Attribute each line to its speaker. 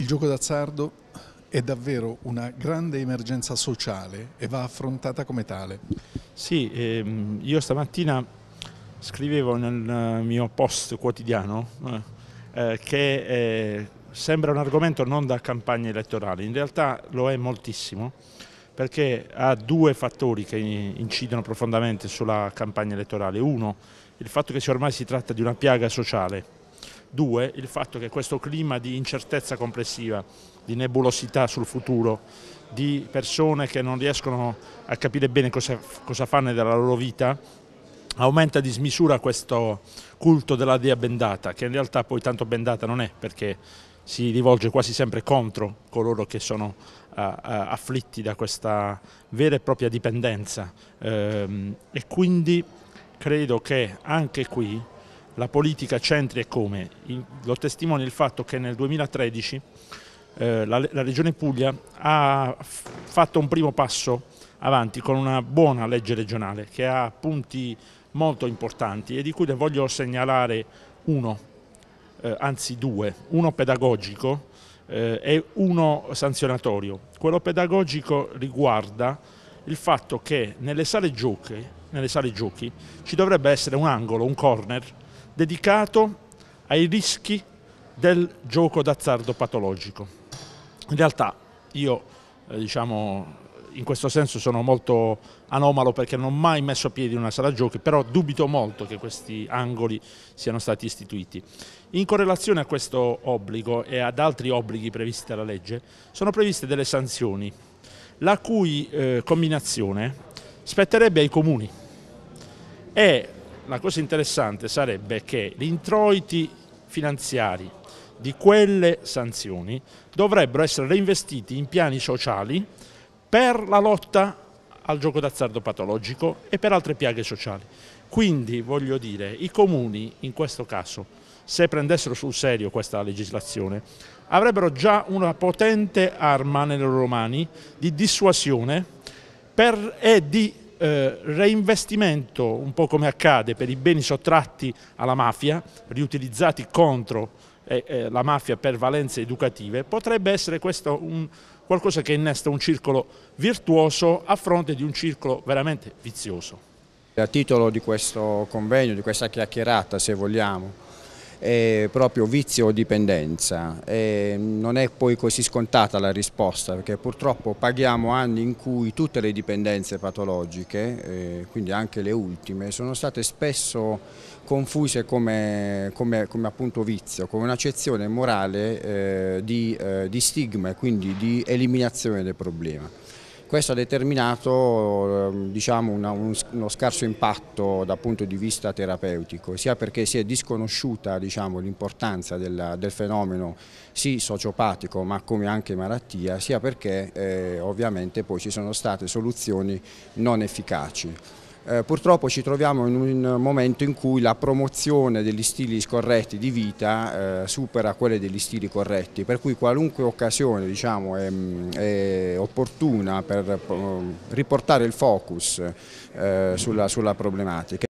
Speaker 1: Il gioco d'azzardo è davvero una grande emergenza sociale e va affrontata come tale. Sì, ehm, io stamattina scrivevo nel mio post quotidiano eh, eh, che eh, sembra un argomento non da campagna elettorale, in realtà lo è moltissimo perché ha due fattori che incidono profondamente sulla campagna elettorale. Uno, il fatto che ormai si tratta di una piaga sociale Due, il fatto che questo clima di incertezza complessiva, di nebulosità sul futuro, di persone che non riescono a capire bene cosa, cosa fanno della loro vita, aumenta di smisura questo culto della dea bendata, che in realtà poi tanto bendata non è, perché si rivolge quasi sempre contro coloro che sono afflitti da questa vera e propria dipendenza ehm, e quindi credo che anche qui la politica centri e come. lo testimonia il fatto che nel 2013 eh, la, la, Regione Puglia ha fatto un primo passo avanti con una buona legge regionale che ha punti molto importanti e di cui ne voglio segnalare uno, eh, anzi due, uno pedagogico eh, e uno sanzionatorio. Quello pedagogico riguarda il fatto che nelle sale giochi, nelle sale giochi ci dovrebbe essere un angolo, un corner, dedicato ai rischi del gioco d'azzardo patologico. In realtà io eh, diciamo, in questo senso sono molto anomalo perché non ho mai messo piedi in una sala giochi, però dubito molto che questi angoli siano stati istituiti. In correlazione a questo obbligo e ad altri obblighi previsti dalla legge, sono previste delle sanzioni, la cui eh, combinazione spetterebbe ai comuni e la cosa interessante sarebbe che gli introiti finanziari di quelle sanzioni dovrebbero essere reinvestiti in piani sociali per la lotta al gioco d'azzardo patologico e per altre piaghe sociali. Quindi voglio dire, i comuni in questo caso, se prendessero sul serio questa legislazione, avrebbero già una potente arma nelle loro mani di dissuasione per, e di eh, reinvestimento, un po' come accade per i beni sottratti alla mafia, riutilizzati contro eh, eh, la mafia per valenze educative, potrebbe essere questo un, qualcosa che innesta un circolo virtuoso a fronte di un circolo veramente vizioso.
Speaker 2: A titolo di questo convegno, di questa chiacchierata se vogliamo, è proprio vizio o dipendenza. E non è poi così scontata la risposta perché purtroppo paghiamo anni in cui tutte le dipendenze patologiche, eh, quindi anche le ultime, sono state spesso confuse come, come, come appunto vizio, come un'accezione morale eh, di, eh, di stigma e quindi di eliminazione del problema. Questo ha determinato ehm, diciamo, una, uno scarso impatto dal punto di vista terapeutico, sia perché si è disconosciuta diciamo, l'importanza del, del, fenomeno sì sociopatico ma come anche malattia, sia perché eh, ovviamente poi ci sono state soluzioni non efficaci. Eh, purtroppo ci troviamo in un momento in cui la promozione degli stili scorretti di vita eh, supera quelle degli stili corretti, per cui qualunque occasione diciamo, è, è, opportuna per eh, riportare il focus eh, sulla, sulla problematica.